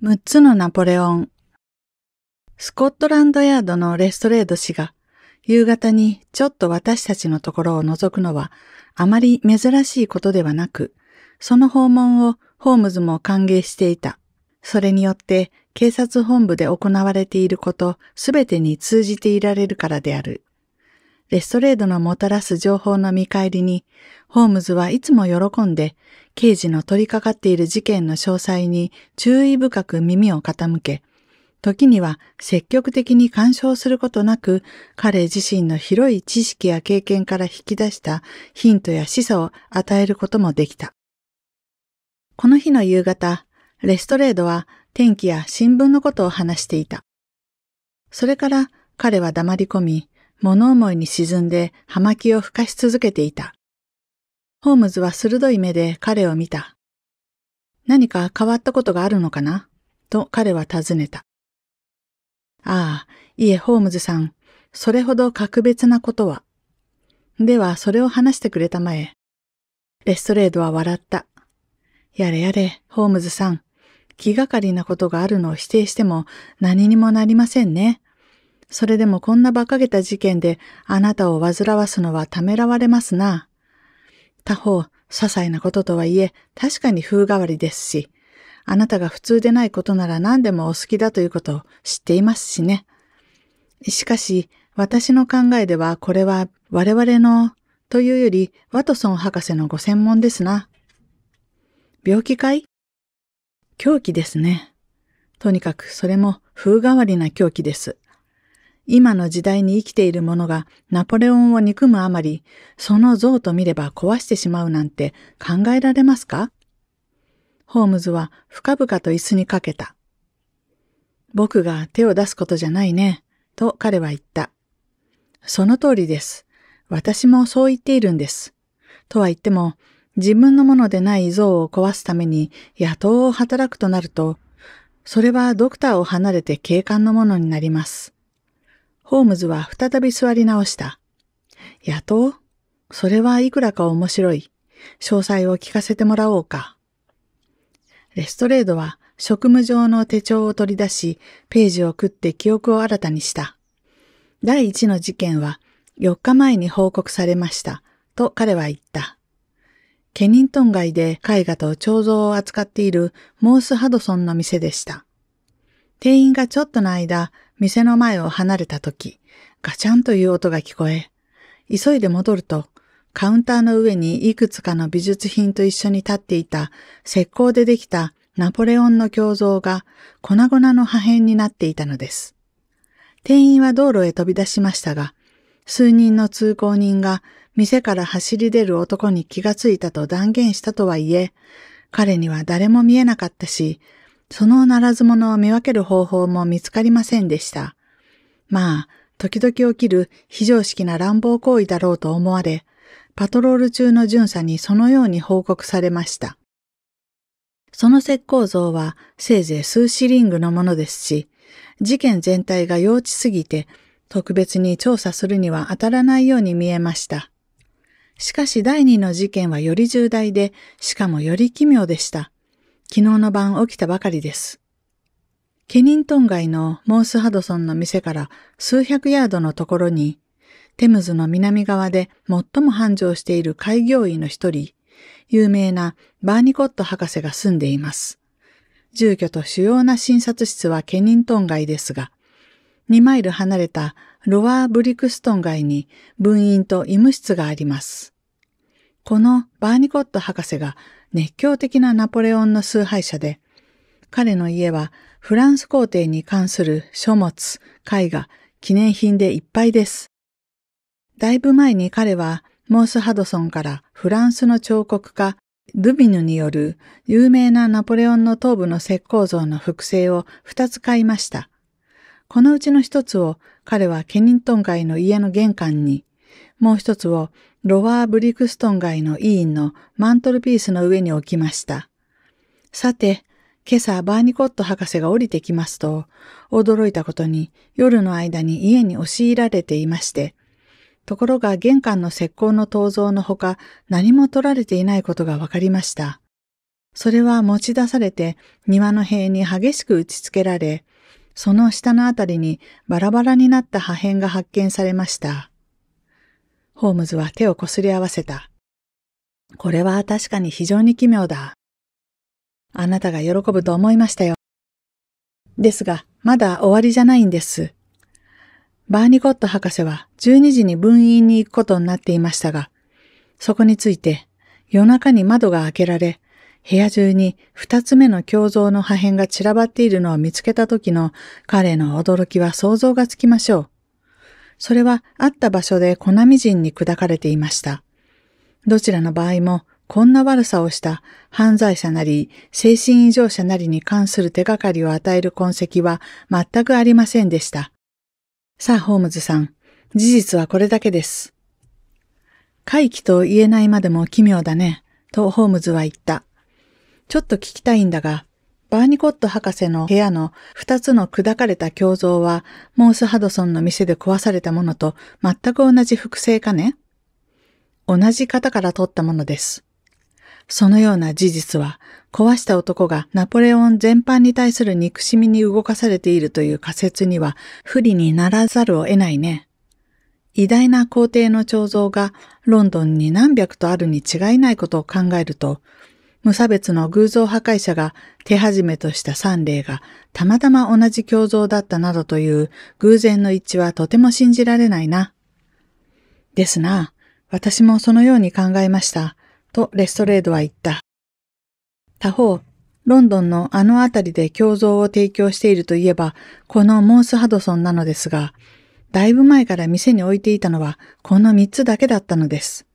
6つのナポレオン。スコットランドヤードのレストレード氏が、夕方にちょっと私たちのところを覗くのは、あまり珍しいことではなく、その訪問をホームズも歓迎していた。それによって、警察本部で行われていることすべてに通じていられるからである。レストレードのもたらす情報の見返りに、ホームズはいつも喜んで、刑事の取り掛かっている事件の詳細に注意深く耳を傾け、時には積極的に干渉することなく、彼自身の広い知識や経験から引き出したヒントや示唆を与えることもできた。この日の夕方、レストレードは天気や新聞のことを話していた。それから彼は黙り込み、物思いに沈んで葉巻を吹かし続けていた。ホームズは鋭い目で彼を見た。何か変わったことがあるのかなと彼は尋ねた。ああ、いえ、ホームズさん、それほど格別なことは。では、それを話してくれたまえ。レストレードは笑った。やれやれ、ホームズさん。気がかりなことがあるのを否定しても何にもなりませんね。それでもこんな馬鹿げた事件であなたを煩わすのはためらわれますな。他方、些細なこととはいえ、確かに風変わりですし、あなたが普通でないことなら何でもお好きだということを知っていますしね。しかし、私の考えではこれは我々の、というより、ワトソン博士のご専門ですな。病気かい狂気ですね。とにかくそれも風変わりな狂気です。今の時代に生きている者がナポレオンを憎むあまり、その像と見れば壊してしまうなんて考えられますかホームズは深々と椅子にかけた。僕が手を出すことじゃないね、と彼は言った。その通りです。私もそう言っているんです。とは言っても、自分のものでない像を壊すために野党を働くとなると、それはドクターを離れて警官のものになります。ホームズは再び座り直した。野党それはいくらか面白い。詳細を聞かせてもらおうか。レストレードは職務上の手帳を取り出し、ページを食って記憶を新たにした。第一の事件は4日前に報告されました、と彼は言った。ケニントン街で絵画と彫像を扱っているモース・ハドソンの店でした。店員がちょっとの間、店の前を離れた時、ガチャンという音が聞こえ、急いで戻ると、カウンターの上にいくつかの美術品と一緒に立っていた石膏でできたナポレオンの胸像が粉々の破片になっていたのです。店員は道路へ飛び出しましたが、数人の通行人が店から走り出る男に気がついたと断言したとはいえ、彼には誰も見えなかったし、そのならず者を見分ける方法も見つかりませんでした。まあ、時々起きる非常識な乱暴行為だろうと思われ、パトロール中の巡査にそのように報告されました。その石膏像はせいぜい数シリングのものですし、事件全体が幼稚すぎて特別に調査するには当たらないように見えました。しかし第二の事件はより重大で、しかもより奇妙でした。昨日の晩起きたばかりです。ケニントン街のモース・ハドソンの店から数百ヤードのところに、テムズの南側で最も繁盛している開業医の一人、有名なバーニコット博士が住んでいます。住居と主要な診察室はケニントン街ですが、2マイル離れたロワー・ブリクストン街に分院と医務室があります。このバーニコット博士が熱狂的なナポレオンの崇拝者で、彼の家はフランス皇帝に関する書物、絵画、記念品でいっぱいです。だいぶ前に彼はモース・ハドソンからフランスの彫刻家ルビヌによる有名なナポレオンの頭部の石膏像の複製を二つ買いました。このうちの一つを彼はケニントン街の家の玄関に、もう一つをロワー・ブリクストン街の委員のマントルピースの上に置きました。さて、今朝バーニコット博士が降りてきますと、驚いたことに夜の間に家に押し入られていまして、ところが玄関の石膏の銅像のほか何も取られていないことが分かりました。それは持ち出されて庭の塀に激しく打ち付けられ、その下のあたりにバラバラになった破片が発見されました。ホームズは手をこすり合わせた。これは確かに非常に奇妙だ。あなたが喜ぶと思いましたよ。ですが、まだ終わりじゃないんです。バーニコット博士は12時に分院に行くことになっていましたが、そこについて夜中に窓が開けられ、部屋中に二つ目の胸像の破片が散らばっているのを見つけた時の彼の驚きは想像がつきましょう。それはあった場所で粉みじんに砕かれていました。どちらの場合も、こんな悪さをした犯罪者なり、精神異常者なりに関する手がかりを与える痕跡は全くありませんでした。さあ、ホームズさん、事実はこれだけです。回帰と言えないまでも奇妙だね、とホームズは言った。ちょっと聞きたいんだが、バーニコット博士の部屋の二つの砕かれた胸像は、モース・ハドソンの店で壊されたものと全く同じ複製かね同じ型から取ったものです。そのような事実は、壊した男がナポレオン全般に対する憎しみに動かされているという仮説には不利にならざるを得ないね。偉大な皇帝の彫像がロンドンに何百とあるに違いないことを考えると、無差別の偶像破壊者が手始めとした3例がたまたま同じ胸像だったなどという偶然の一致はとても信じられないな。ですな。私もそのように考えました。とレストレードは言った。他方、ロンドンのあの辺りで胸像を提供しているといえば、このモース・ハドソンなのですが、だいぶ前から店に置いていたのはこの3つだけだったのです。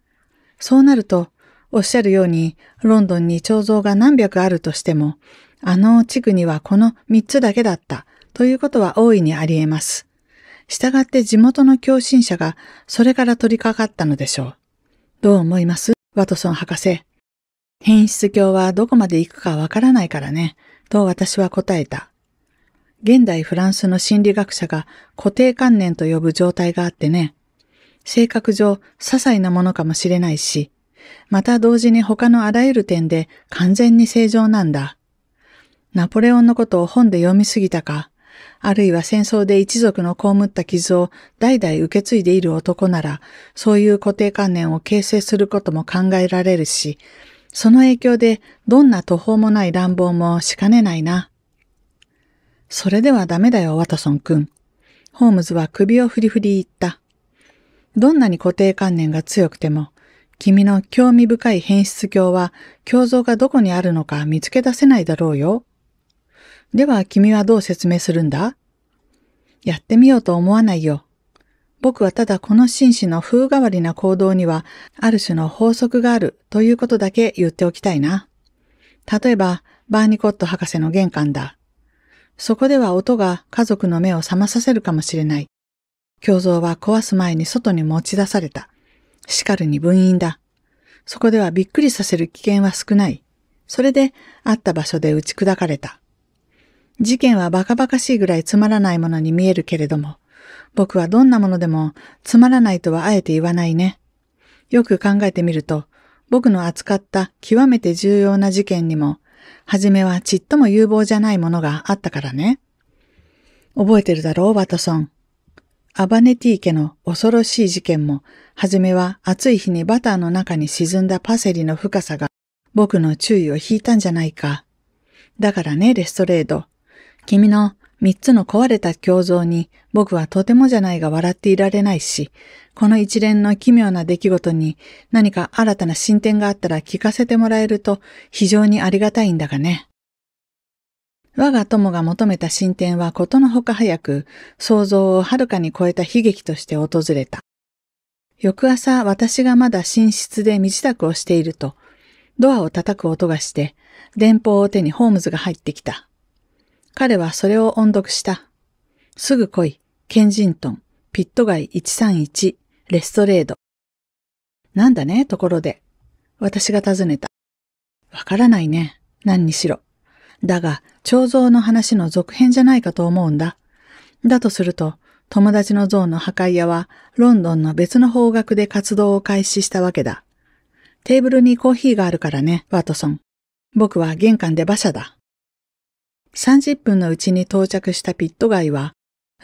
そうなると、おっしゃるように、ロンドンに彫像が何百あるとしても、あの地区にはこの3つだけだったということは大いにあり得ます。したがって地元の共振者がそれから取り掛かったのでしょう。どう思いますワトソン博士。変質教はどこまで行くかわからないからね、と私は答えた。現代フランスの心理学者が固定観念と呼ぶ状態があってね、性格上些細なものかもしれないし、また同時に他のあらゆる点で完全に正常なんだ。ナポレオンのことを本で読みすぎたか、あるいは戦争で一族の被った傷を代々受け継いでいる男なら、そういう固定観念を形成することも考えられるし、その影響でどんな途方もない乱暴もしかねないな。それではダメだよ、ワトソン君。ホームズは首を振り振り言った。どんなに固定観念が強くても、君の興味深い変質鏡は、胸像がどこにあるのか見つけ出せないだろうよ。では君はどう説明するんだやってみようと思わないよ。僕はただこの紳士の風変わりな行動には、ある種の法則があるということだけ言っておきたいな。例えば、バーニコット博士の玄関だ。そこでは音が家族の目を覚まさせるかもしれない。胸像は壊す前に外に持ち出された。しかるに分院だ。そこではびっくりさせる危険は少ない。それで、会った場所で打ち砕かれた。事件はバカバカしいぐらいつまらないものに見えるけれども、僕はどんなものでもつまらないとはあえて言わないね。よく考えてみると、僕の扱った極めて重要な事件にも、はじめはちっとも有望じゃないものがあったからね。覚えてるだろう、ワトソン。アバネティ家の恐ろしい事件も、はじめは暑い日にバターの中に沈んだパセリの深さが僕の注意を引いたんじゃないか。だからね、レストレード。君の三つの壊れた胸像に僕はとてもじゃないが笑っていられないし、この一連の奇妙な出来事に何か新たな進展があったら聞かせてもらえると非常にありがたいんだがね。我が友が求めた進展はことのほか早く、想像をはるかに超えた悲劇として訪れた。翌朝、私がまだ寝室で身支度をしていると、ドアを叩く音がして、電報を手にホームズが入ってきた。彼はそれを音読した。すぐ来い、ケンジントン、ピット街131、レストレード。なんだね、ところで。私が尋ねた。わからないね、何にしろ。だが、彫像の話の続編じゃないかと思うんだ。だとすると、友達の像の破壊屋は、ロンドンの別の方角で活動を開始したわけだ。テーブルにコーヒーがあるからね、ワトソン。僕は玄関で馬車だ。30分のうちに到着したピット街は、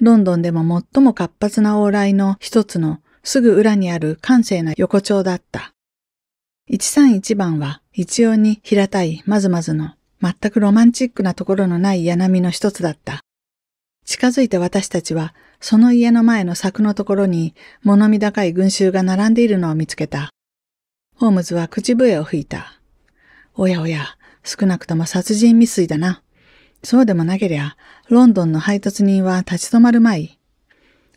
ロンドンでも最も活発な往来の一つのすぐ裏にある閑静な横丁だった。131番は一様に平たいまずまずの全くロマンチックなところのない家並みの一つだった。近づいて私たちは、その家の前の柵のところに物見高い群衆が並んでいるのを見つけた。ホームズは口笛を吹いた。おやおや、少なくとも殺人未遂だな。そうでもなけりゃ、ロンドンの配達人は立ち止まるまい。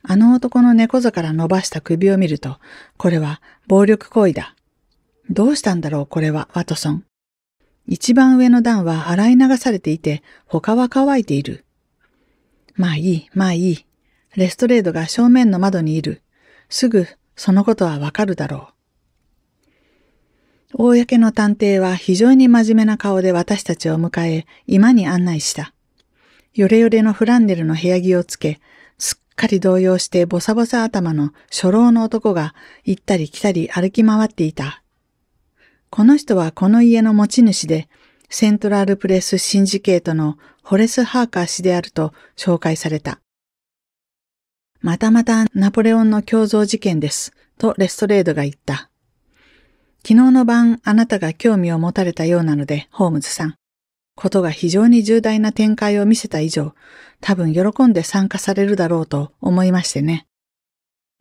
あの男の猫背から伸ばした首を見ると、これは暴力行為だ。どうしたんだろう、これは、ワトソン。一番上の段は洗い流されていて、他は乾いている。まあいい、まあいい。レストレードが正面の窓にいる。すぐ、そのことはわかるだろう。公の探偵は非常に真面目な顔で私たちを迎え、居間に案内した。ヨレヨレのフランネルの部屋着をつけ、すっかり動揺してボサボサ頭の初老の男が行ったり来たり歩き回っていたこの人はこの家の持ち主で、セントラルプレスシンジケートのホレス・ハーカー氏であると紹介された。またまたナポレオンの共造事件です、とレストレードが言った。昨日の晩、あなたが興味を持たれたようなので、ホームズさん。ことが非常に重大な展開を見せた以上、多分喜んで参加されるだろうと思いましてね。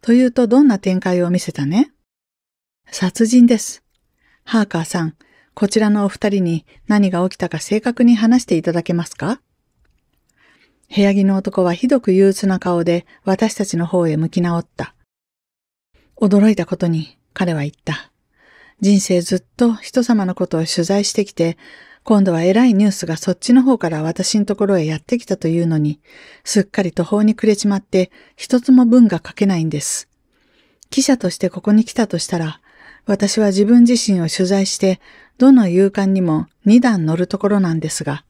というとどんな展開を見せたね殺人です。ハーカーさん、こちらのお二人に何が起きたか正確に話していただけますか部屋着の男はひどく憂鬱な顔で私たちの方へ向き直った。驚いたことに彼は言った。人生ずっと人様のことを取材してきて、今度は偉いニュースがそっちの方から私のところへやってきたというのに、すっかり途方に暮れちまって一つも文が書けないんです。記者としてここに来たとしたら、私は自分自身を取材して、どの勇敢にも2段乗るところなんですが、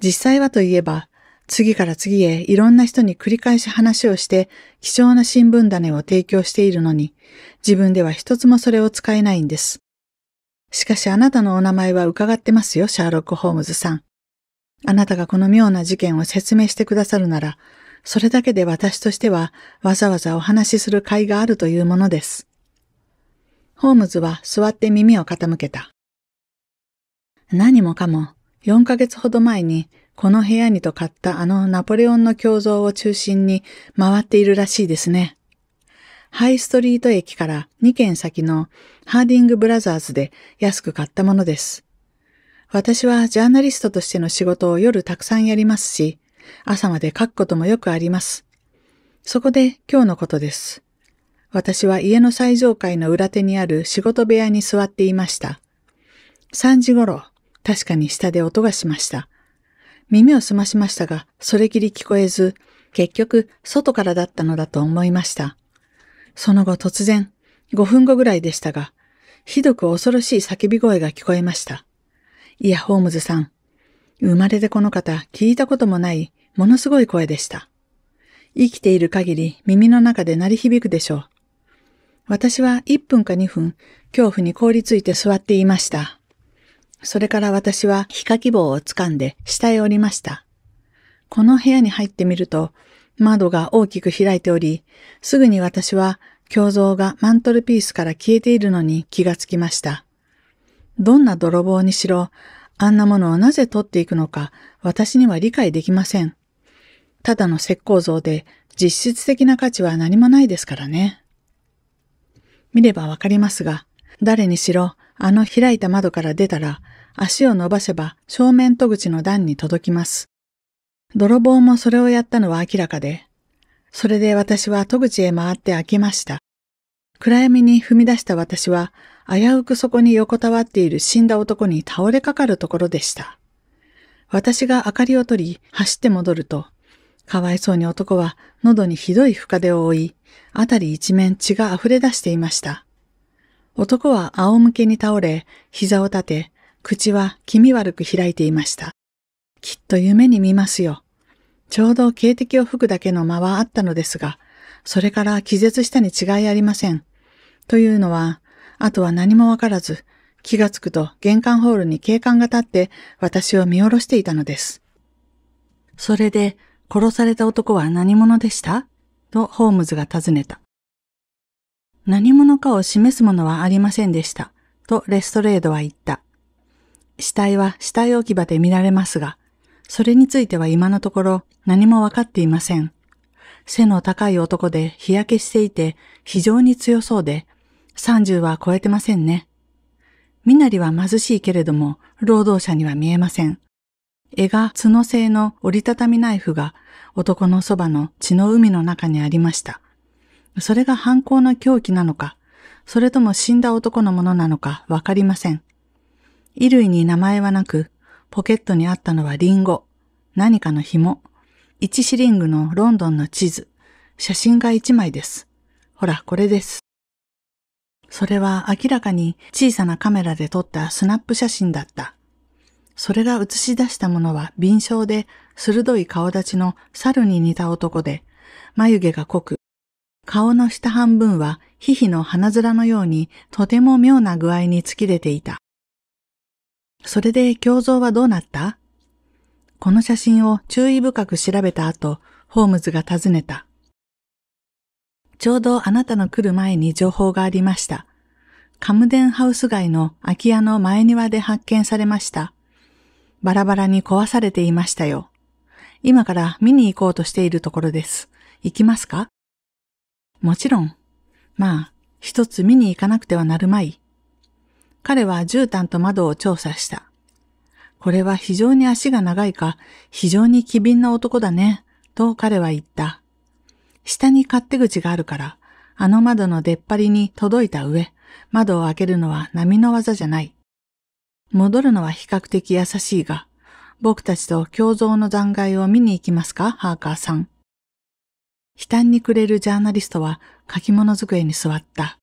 実際はといえば、次から次へいろんな人に繰り返し話をして、貴重な新聞種を提供しているのに、自分では一つもそれを使えないんです。しかしあなたのお名前は伺ってますよ、シャーロック・ホームズさん。あなたがこの妙な事件を説明してくださるなら、それだけで私としてはわざわざお話しする会があるというものです。ホームズは座って耳を傾けた。何もかも4ヶ月ほど前にこの部屋にと買ったあのナポレオンの胸像を中心に回っているらしいですね。ハイストリート駅から2軒先のハーディングブラザーズで安く買ったものです。私はジャーナリストとしての仕事を夜たくさんやりますし、朝まで書くこともよくあります。そこで今日のことです。私は家の最上階の裏手にある仕事部屋に座っていました。3時頃、確かに下で音がしました。耳を澄ましましたが、それきり聞こえず、結局、外からだったのだと思いました。その後突然、5分後ぐらいでしたが、ひどく恐ろしい叫び声が聞こえました。いや、ホームズさん。生まれてこの方、聞いたこともない、ものすごい声でした。生きている限り耳の中で鳴り響くでしょう。私は1分か2分、恐怖に凍りついて座っていました。それから私は火かき棒を掴んで下へ降りました。この部屋に入ってみると、窓が大きく開いており、すぐに私は胸像がマントルピースから消えているのに気がつきました。どんな泥棒にしろ、あんなものをなぜ取っていくのか私には理解できません。ただの石膏像で実質的な価値は何もないですからね。見ればわかりますが、誰にしろ、あの開いた窓から出たら、足を伸ばせば正面戸口の段に届きます。泥棒もそれをやったのは明らかで、それで私は戸口へ回って開けました。暗闇に踏み出した私は、危うくそこに横たわっている死んだ男に倒れかかるところでした。私が明かりを取り、走って戻ると、かわいそうに男は喉にひどい深手を負い、あたり一面血が溢れ出していました。男は仰向けに倒れ、膝を立て、口は気味悪く開いていました。きっと夢に見ますよ。ちょうど警笛を吹くだけの間はあったのですが、それから気絶したに違いありません。というのは、あとは何もわからず、気がつくと玄関ホールに警官が立って私を見下ろしていたのです。それで殺された男は何者でしたとホームズが尋ねた。何者かを示すものはありませんでした、とレストレードは言った。死体は死体置き場で見られますが、それについては今のところ何もわかっていません。背の高い男で日焼けしていて非常に強そうで、30は超えてませんね。身なりは貧しいけれども、労働者には見えません。絵が角製の折りたたみナイフが男のそばの血の海の中にありました。それが犯行の凶器なのか、それとも死んだ男のものなのかわかりません。衣類に名前はなく、ポケットにあったのはリンゴ、何かの紐、1シリングのロンドンの地図、写真が1枚です。ほら、これです。それは明らかに小さなカメラで撮ったスナップ写真だった。それが映し出したものは敏捷で鋭い顔立ちの猿に似た男で、眉毛が濃く、顔の下半分はヒヒの鼻面のようにとても妙な具合に突き出ていた。それで胸像はどうなったこの写真を注意深く調べた後、ホームズが尋ねた。ちょうどあなたの来る前に情報がありました。カムデンハウス街の空き家の前庭で発見されました。バラバラに壊されていましたよ。今から見に行こうとしているところです。行きますかもちろん。まあ、一つ見に行かなくてはなるまい。彼は絨毯と窓を調査した。これは非常に足が長いか、非常に機敏な男だね、と彼は言った。下に勝手口があるから、あの窓の出っ張りに届いた上、窓を開けるのは波の技じゃない。戻るのは比較的優しいが、僕たちと胸像の残骸を見に行きますか、ハーカーさん。悲嘆に暮れるジャーナリストは書き物机に座った。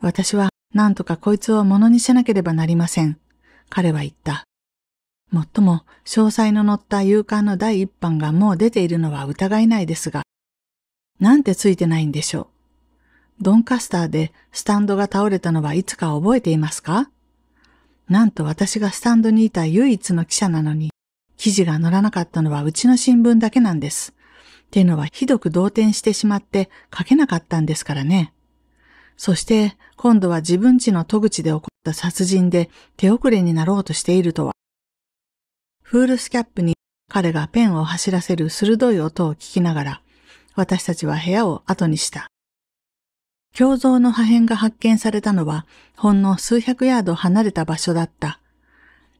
私は何とかこいつを物にしなければなりません。彼は言った。もっとも詳細の載った勇敢の第一版がもう出ているのは疑いないですが、なんてついてないんでしょう。ドンカスターでスタンドが倒れたのはいつか覚えていますかなんと私がスタンドにいた唯一の記者なのに、記事が載らなかったのはうちの新聞だけなんです。っていうのはひどく動転してしまって書けなかったんですからね。そして今度は自分ちの戸口で起こった殺人で手遅れになろうとしているとは。フールスキャップに彼がペンを走らせる鋭い音を聞きながら、私たちは部屋を後にした。胸像の破片が発見されたのは、ほんの数百ヤード離れた場所だった。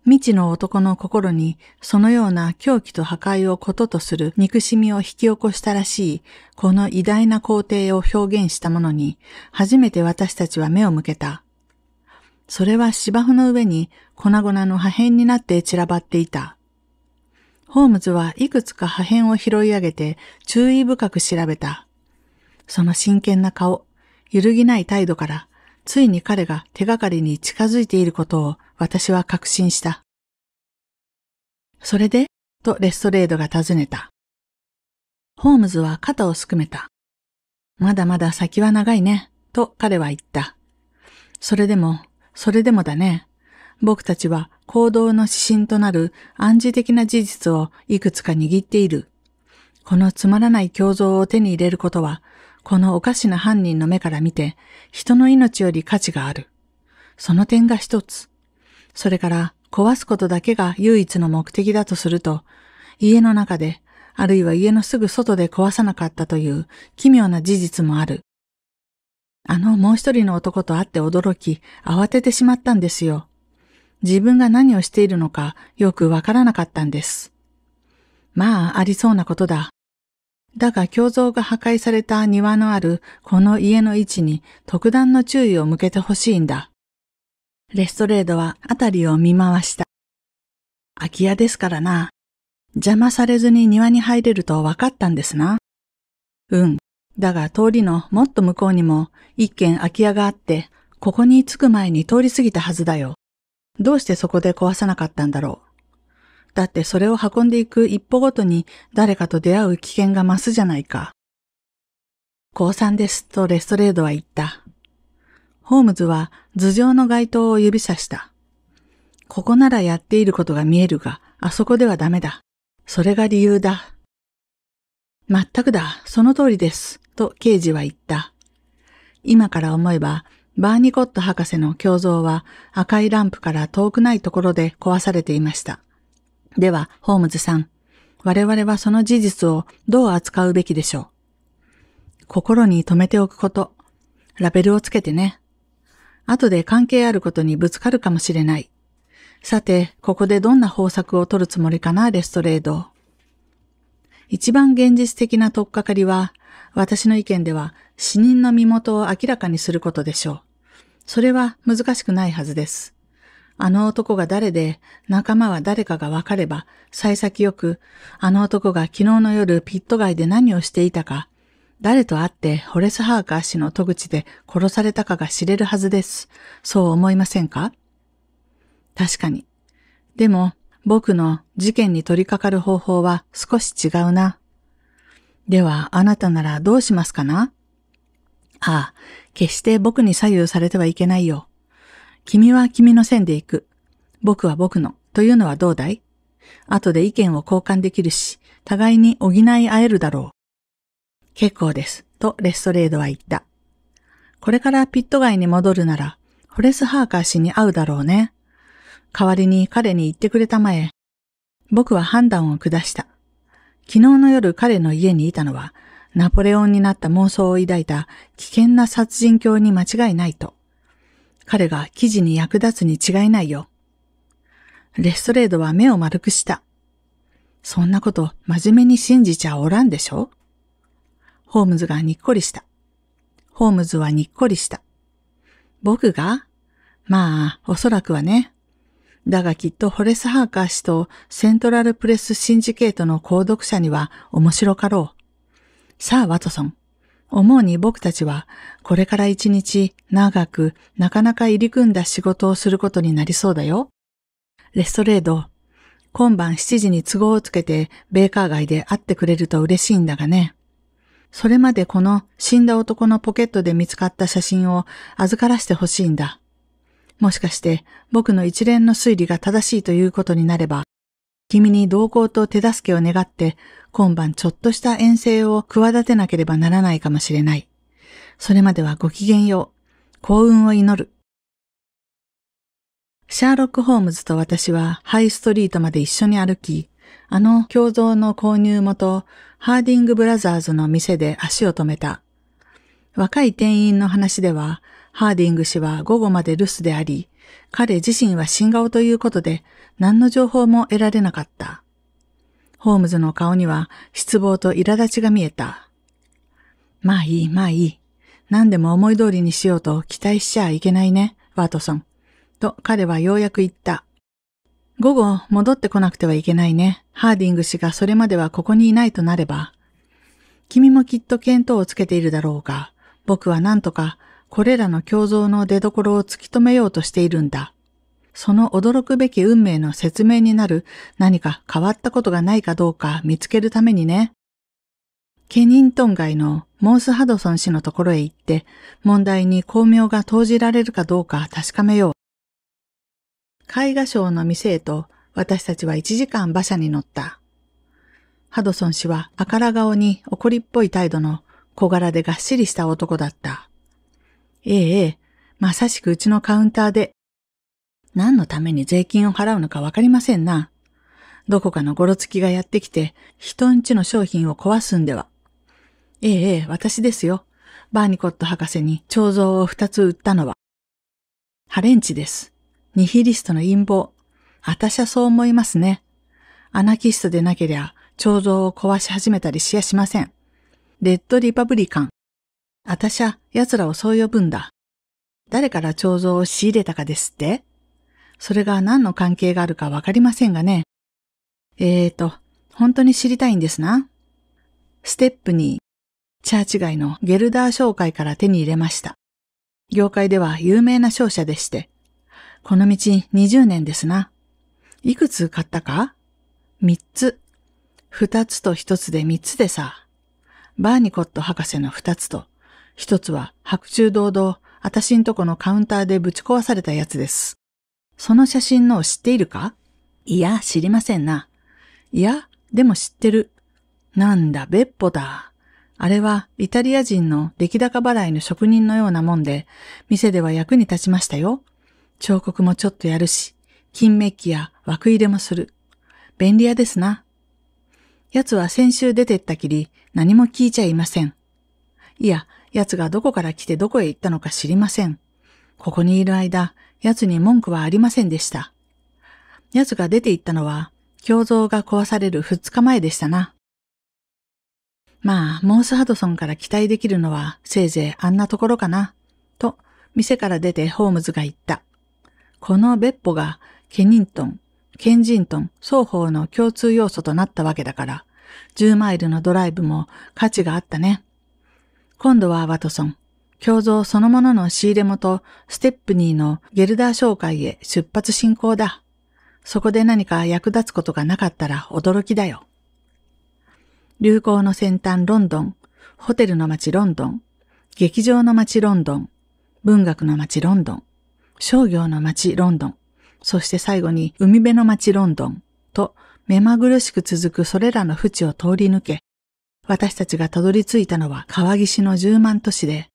未知の男の心に、そのような狂気と破壊をこととする憎しみを引き起こしたらしい、この偉大な皇帝を表現したものに、初めて私たちは目を向けた。それは芝生の上に粉々の破片になって散らばっていた。ホームズはいくつか破片を拾い上げて注意深く調べた。その真剣な顔、揺るぎない態度から、ついに彼が手がかりに近づいていることを私は確信した。それで、とレストレードが尋ねた。ホームズは肩をすくめた。まだまだ先は長いね、と彼は言った。それでも、それでもだね。僕たちは行動の指針となる暗示的な事実をいくつか握っている。このつまらない胸像を手に入れることはこのおかしな犯人の目から見て、人の命より価値がある。その点が一つ。それから、壊すことだけが唯一の目的だとすると、家の中で、あるいは家のすぐ外で壊さなかったという奇妙な事実もある。あのもう一人の男と会って驚き、慌ててしまったんですよ。自分が何をしているのかよくわからなかったんです。まあ、ありそうなことだ、だが胸像が破壊された庭のあるこの家の位置に特段の注意を向けてほしいんだ。レストレードは辺りを見回した。空き家ですからな。邪魔されずに庭に入れると分かったんですな。うん。だが通りのもっと向こうにも一軒空き家があって、ここに着く前に通り過ぎたはずだよ。どうしてそこで壊さなかったんだろう。だってそれを運んでいく一歩ごとに誰かと出会う危険が増すじゃないか。降参ですとレストレードは言った。ホームズは頭上の街灯を指さした。ここならやっていることが見えるが、あそこではダメだ。それが理由だ。全くだ、その通りです、と刑事は言った。今から思えば、バーニコット博士の胸像は赤いランプから遠くないところで壊されていました。では、ホームズさん、我々はその事実をどう扱うべきでしょう。心に留めておくこと。ラベルをつけてね。後で関係あることにぶつかるかもしれない。さて、ここでどんな方策を取るつもりかな、レストレード。一番現実的なとっかかりは、私の意見では死人の身元を明らかにすることでしょう。それは難しくないはずです。あの男が誰で、仲間は誰かが分かれば、幸先よく、あの男が昨日の夜ピット街で何をしていたか、誰と会ってホレス・ハーカー氏の戸口で殺されたかが知れるはずです。そう思いませんか確かに。でも、僕の事件に取り掛かる方法は少し違うな。では、あなたならどうしますかなああ、決して僕に左右されてはいけないよ。君は君の線で行く。僕は僕の。というのはどうだい後で意見を交換できるし、互いに補い合えるだろう。結構です。とレストレードは言った。これからピット街に戻るなら、ホレス・ハーカー氏に会うだろうね。代わりに彼に言ってくれたまえ。僕は判断を下した。昨日の夜彼の家にいたのは、ナポレオンになった妄想を抱いた危険な殺人狂に間違いないと。彼が記事に役立つに違いないよ。レストレードは目を丸くした。そんなこと真面目に信じちゃおらんでしょホームズがにっこりした。ホームズはにっこりした。僕がまあ、おそらくはね。だがきっとホレス・ハーカー氏とセントラルプレスシンジケートの購読者には面白かろう。さあ、ワトソン。思うに僕たちは、これから一日長くなかなか入り組んだ仕事をすることになりそうだよ。レストレード、今晩7時に都合をつけてベーカー街で会ってくれると嬉しいんだがね。それまでこの死んだ男のポケットで見つかった写真を預からしてほしいんだ。もしかして僕の一連の推理が正しいということになれば、君に同行と手助けを願って、今晩ちょっとした遠征を企てなければならないかもしれない。それまではごきげんよう。幸運を祈る。シャーロック・ホームズと私はハイストリートまで一緒に歩き、あの胸像の購入元、ハーディング・ブラザーズの店で足を止めた。若い店員の話では、ハーディング氏は午後まで留守であり、彼自身は新顔ということで、何の情報も得られなかった。ホームズの顔には失望と苛立ちが見えた。まあいい、まあいい。何でも思い通りにしようと期待しちゃいけないね、ワトソン。と彼はようやく言った。午後、戻ってこなくてはいけないね。ハーディング氏がそれまではここにいないとなれば。君もきっと見当をつけているだろうが、僕は何とかこれらの胸像の出所を突き止めようとしているんだ。その驚くべき運命の説明になる何か変わったことがないかどうか見つけるためにね。ケニントン街のモース・ハドソン氏のところへ行って問題に巧妙が投じられるかどうか確かめよう。絵画賞の店へと私たちは1時間馬車に乗った。ハドソン氏は赤ら顔に怒りっぽい態度の小柄でがっしりした男だった。ええええ、まさしくうちのカウンターで。何のために税金を払うのかわかりませんな。どこかのごろつきがやってきて、人んちの商品を壊すんでは。ええええ、私ですよ。バーニコット博士に彫像を二つ売ったのは。ハレンチです。ニヒリストの陰謀。私はそう思いますね。アナキストでなけりゃ、彫像を壊し始めたりしやしません。レッドリパブリカン。あたしゃ、奴らをそう呼ぶんだ。誰から彫像を仕入れたかですってそれが何の関係があるかわかりませんがね。えーと、本当に知りたいんですな。ステップに、チャーチ街のゲルダー商会から手に入れました。業界では有名な商社でして、この道20年ですな。いくつ買ったか三つ。二つと一つで三つでさ。バーニコット博士の二つと、一つは白昼堂々、あたしんとこのカウンターでぶち壊されたやつです。その写真のを知っているかいや、知りませんな。いや、でも知ってる。なんだ、べっぽだ。あれはイタリア人の出来高払いの職人のようなもんで、店では役に立ちましたよ。彫刻もちょっとやるし、金メッキや枠入れもする。便利屋ですな。奴は先週出てったきり何も聞いちゃいません。いや、奴がどこから来てどこへ行ったのか知りません。ここにいる間、奴に文句はありませんでした。奴が出て行ったのは、胸像が壊される二日前でしたな。まあ、モースハドソンから期待できるのは、せいぜいあんなところかな。と、店から出てホームズが言った。この別歩が、ケニントン、ケンジントン双方の共通要素となったわけだから、10マイルのドライブも価値があったね。今度はワトソン、胸像そのものの仕入れ元、ステップニーのゲルダー紹介へ出発進行だ。そこで何か役立つことがなかったら驚きだよ。流行の先端ロンドン、ホテルの街ロンドン、劇場の街ロンドン、文学の街ロンドン、商業の街ロンドン、そして最後に海辺の街ロンドンと目まぐるしく続くそれらの淵を通り抜け、私たちがたどり着いたのは川岸の十万都市で、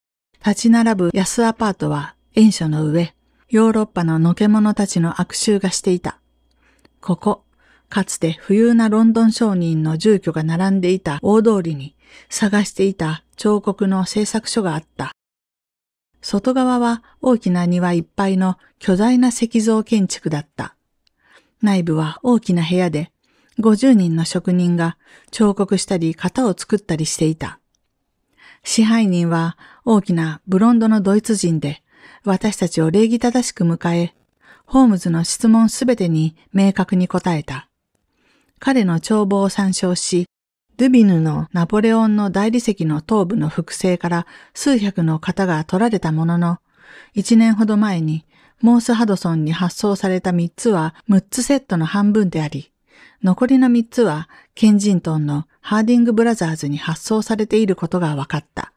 立ち並ぶ安アパートは園所の上、ヨーロッパののけ者たちの悪臭がしていた。ここ、かつて富裕なロンドン商人の住居が並んでいた大通りに探していた彫刻の製作所があった。外側は大きな庭いっぱいの巨大な石像建築だった。内部は大きな部屋で50人の職人が彫刻したり型を作ったりしていた。支配人は大きなブロンドのドイツ人で、私たちを礼儀正しく迎え、ホームズの質問すべてに明確に答えた。彼の帳簿を参照し、ドゥビヌのナポレオンの大理石の頭部の複製から数百の型が取られたものの、一年ほど前にモース・ハドソンに発送された三つは六つセットの半分であり、残りの3つはケンジントンのハーディングブラザーズに発送されていることが分かった。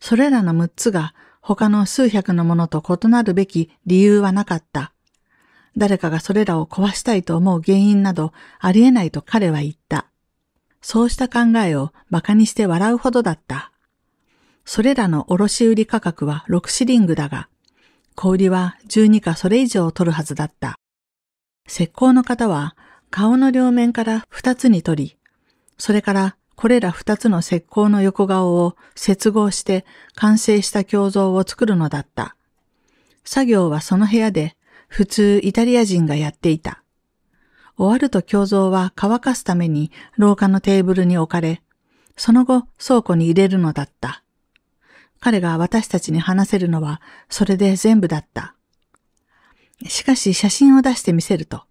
それらの6つが他の数百のものと異なるべき理由はなかった。誰かがそれらを壊したいと思う原因などありえないと彼は言った。そうした考えを馬鹿にして笑うほどだった。それらの卸売価格は6シリングだが、小売りは12かそれ以上を取るはずだった。石膏の方は顔の両面から二つに取り、それからこれら二つの石膏の横顔を接合して完成した胸像を作るのだった。作業はその部屋で普通イタリア人がやっていた。終わると胸像は乾かすために廊下のテーブルに置かれ、その後倉庫に入れるのだった。彼が私たちに話せるのはそれで全部だった。しかし写真を出してみせると、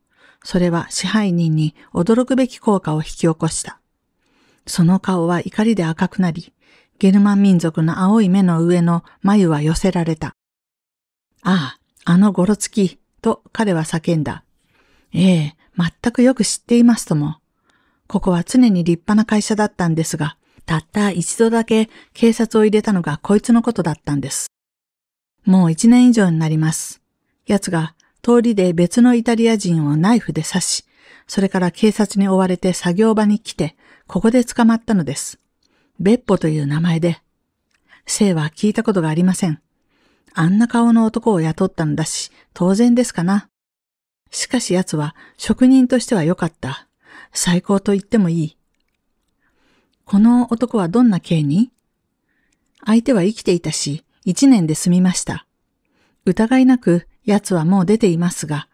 それは支配人に驚くべき効果を引き起こした。その顔は怒りで赤くなり、ゲルマン民族の青い目の上の眉は寄せられた。ああ、あのゴロつき、と彼は叫んだ。ええ、全くよく知っていますとも。ここは常に立派な会社だったんですが、たった一度だけ警察を入れたのがこいつのことだったんです。もう一年以上になります。奴が通りで別のイタリア人をナイフで刺し、それから警察に追われて作業場に来て、ここで捕まったのです。ベッポという名前で、生は聞いたことがありません。あんな顔の男を雇ったのだし、当然ですかな。しかし奴は職人としては良かった。最高と言ってもいい。この男はどんな刑に相手は生きていたし、一年で済みました。疑いなく奴はもう出ていますが、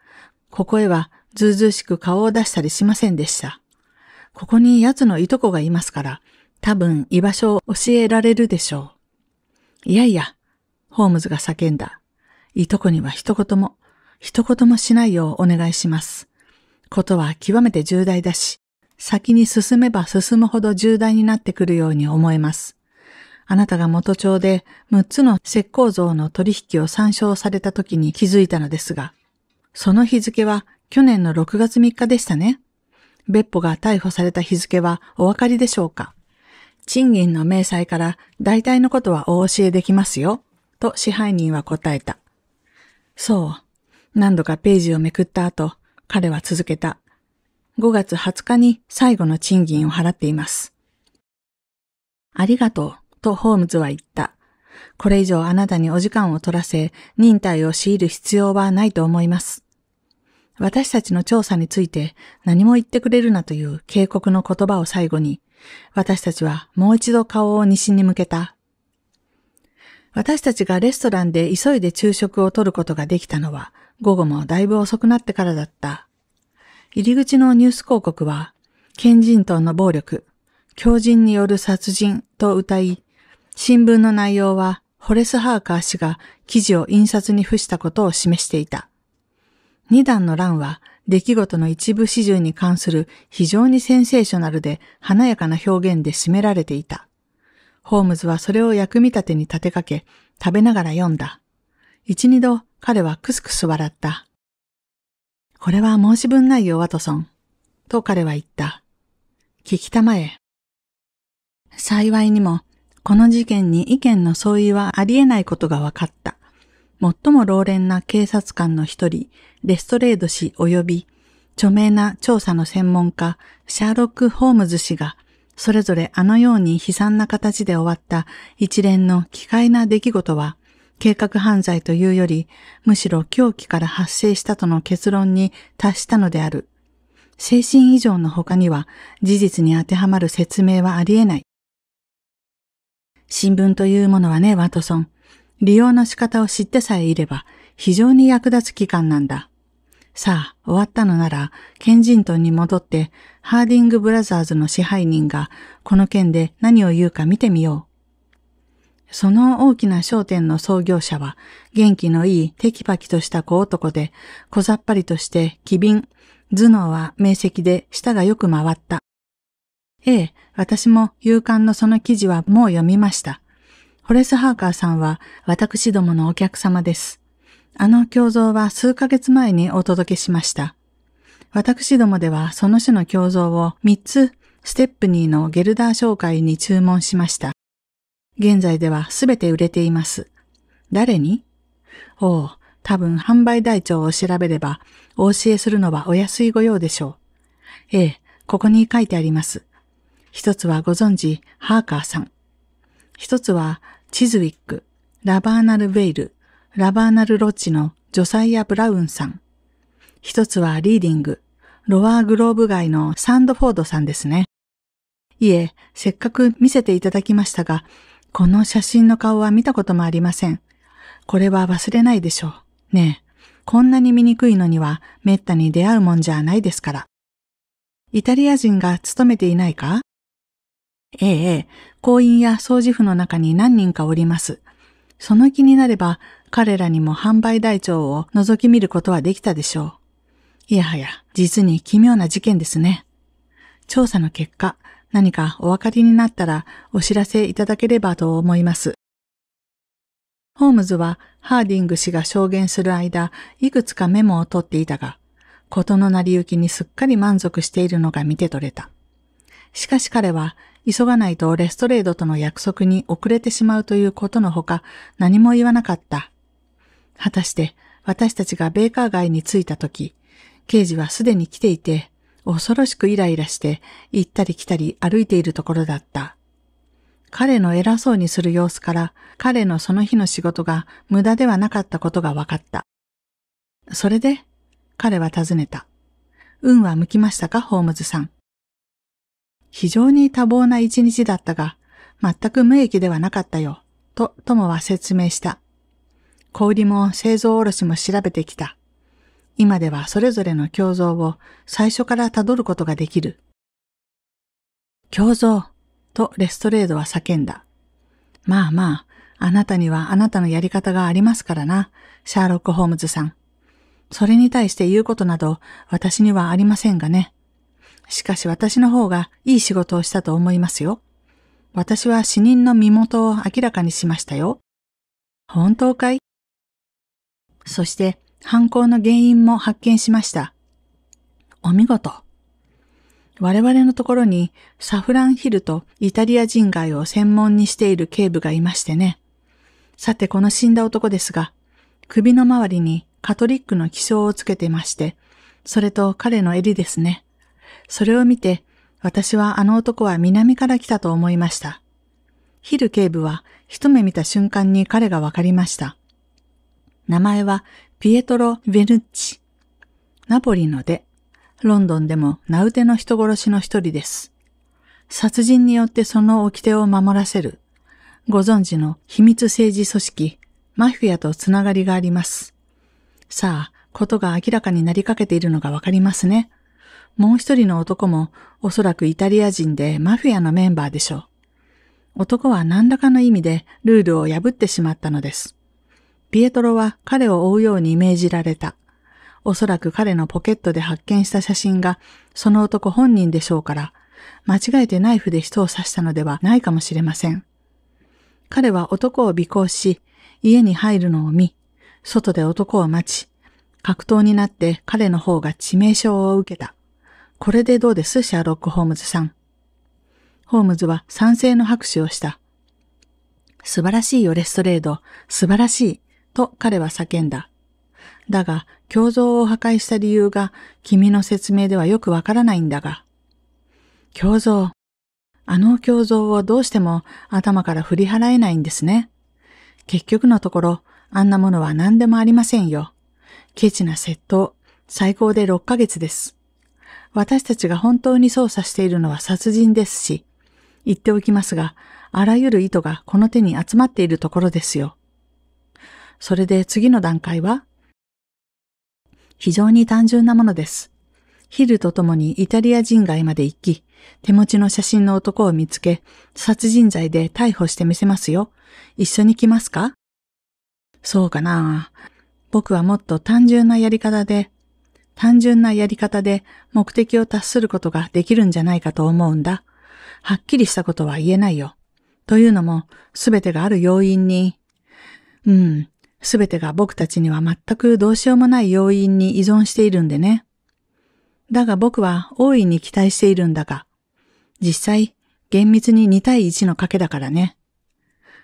ここへはずうずうしく顔を出したりしませんでした。ここに奴のいとこがいますから、多分居場所を教えられるでしょう。いやいや、ホームズが叫んだ。いとこには一言も、一言もしないようお願いします。ことは極めて重大だし、先に進めば進むほど重大になってくるように思えます。あなたが元帳で6つの石膏像の取引を参照された時に気づいたのですが、その日付は去年の6月3日でしたね。別府が逮捕された日付はお分かりでしょうか賃金の明細から大体のことはお教えできますよ、と支配人は答えた。そう。何度かページをめくった後、彼は続けた。5月20日に最後の賃金を払っています。ありがとう。とホームズは言った。これ以上あなたにお時間を取らせ、忍耐を強いる必要はないと思います。私たちの調査について何も言ってくれるなという警告の言葉を最後に、私たちはもう一度顔を西に向けた。私たちがレストランで急いで昼食をとることができたのは、午後もだいぶ遅くなってからだった。入り口のニュース広告は、賢人党の暴力、狂人による殺人と歌い、新聞の内容は、ホレス・ハーカー氏が記事を印刷に付したことを示していた。2段の欄は、出来事の一部始終に関する非常にセンセーショナルで華やかな表現で締められていた。ホームズはそれを役見立てに立てかけ、食べながら読んだ。一二度彼はクスクス笑った。これは申し分ないよ、ワトソン。と彼は言った。聞きたまえ。幸いにもこの事件に意見の相違はありえないことが分かった。最も老練な警察官の一人、レストレード氏及び著名な調査の専門家、シャーロック・ホームズ氏が、それぞれあのように悲惨な形で終わった一連の奇怪な出来事は、計画犯罪というより、むしろ狂気から発生したとの結論に達したのである。精神異常の他には、事実に当てはまる説明はありえない。新聞というものはね、ワトソン。利用の仕方を知ってさえいれば、非常に役立つ機関なんだ。さあ、終わったのなら、ケンジントンに戻って、ハーディングブラザーズの支配人が、この件で何を言うか見てみよう。その大きな商店の創業者は、元気のいいテキパキとした小男で、小ざっぱりとして機敏、頭脳は明晰で舌がよく回った。ええ、私も勇敢のその記事はもう読みました。ホレス・ハーカーさんは私どものお客様です。あの胸像は数ヶ月前にお届けしました。私どもではその種の胸像を3つステップニーのゲルダー紹介に注文しました。現在ではすべて売れています。誰におう、多分販売台帳を調べればお教えするのはお安い御用でしょう。ええ、ここに書いてあります。一つはご存知、ハーカーさん。一つは、チズウィック、ラバーナル・ウェイル、ラバーナル・ロッチのジョサイア・ブラウンさん。一つは、リーディング、ロワーグローブ街のサンドフォードさんですね。いえ、せっかく見せていただきましたが、この写真の顔は見たこともありません。これは忘れないでしょう。ねえ、こんなに醜いのには滅多に出会うもんじゃないですから。イタリア人が勤めていないかええ、行員や掃除婦の中に何人かおります。その気になれば彼らにも販売台帳を覗き見ることはできたでしょう。いやはや、実に奇妙な事件ですね。調査の結果、何かお分かりになったらお知らせいただければと思います。ホームズはハーディング氏が証言する間、いくつかメモを取っていたが、事の成り行きにすっかり満足しているのが見て取れた。しかし彼は急がないとレストレードとの約束に遅れてしまうということのほか何も言わなかった。果たして私たちがベーカー街に着いた時、刑事はすでに来ていて、恐ろしくイライラして行ったり来たり歩いているところだった。彼の偉そうにする様子から彼のその日の仕事が無駄ではなかったことが分かった。それで彼は尋ねた。運は向きましたか、ホームズさん。非常に多忙な一日だったが、全く無益ではなかったよ、と友は説明した。小売りも製造卸も調べてきた。今ではそれぞれの胸像を最初から辿ることができる。胸像とレストレードは叫んだ。まあまあ、あなたにはあなたのやり方がありますからな、シャーロック・ホームズさん。それに対して言うことなど私にはありませんがね。しかし私の方がいい仕事をしたと思いますよ。私は死人の身元を明らかにしましたよ。本当かいそして犯行の原因も発見しました。お見事。我々のところにサフランヒルとイタリア人街を専門にしている警部がいましてね。さてこの死んだ男ですが、首の周りにカトリックの気象をつけてまして、それと彼の襟ですね。それを見て、私はあの男は南から来たと思いました。ヒル警部は一目見た瞬間に彼がわかりました。名前はピエトロ・ヴェルッチ。ナポリので、ロンドンでも名打ての人殺しの一人です。殺人によってその掟を守らせる、ご存知の秘密政治組織、マフィアとつながりがあります。さあ、ことが明らかになりかけているのがわかりますね。もう一人の男もおそらくイタリア人でマフィアのメンバーでしょう。男は何らかの意味でルールを破ってしまったのです。ピエトロは彼を追うように命じられた。おそらく彼のポケットで発見した写真がその男本人でしょうから、間違えてナイフで人を刺したのではないかもしれません。彼は男を尾行し、家に入るのを見、外で男を待ち、格闘になって彼の方が致命傷を受けた。これでどうですシャーロック・ホームズさん。ホームズは賛成の拍手をした。素晴らしいよ、レストレード。素晴らしい。と彼は叫んだ。だが、胸像を破壊した理由が君の説明ではよくわからないんだが。胸像。あの胸像をどうしても頭から振り払えないんですね。結局のところ、あんなものは何でもありませんよ。ケチな窃盗。最高で6ヶ月です。私たちが本当に操作しているのは殺人ですし、言っておきますが、あらゆる意図がこの手に集まっているところですよ。それで次の段階は非常に単純なものです。ヒルと共にイタリア人街まで行き、手持ちの写真の男を見つけ、殺人罪で逮捕してみせますよ。一緒に来ますかそうかな僕はもっと単純なやり方で単純なやり方で目的を達することができるんじゃないかと思うんだ。はっきりしたことは言えないよ。というのも、すべてがある要因に、うん、すべてが僕たちには全くどうしようもない要因に依存しているんでね。だが僕は大いに期待しているんだが、実際、厳密に2対1の賭けだからね。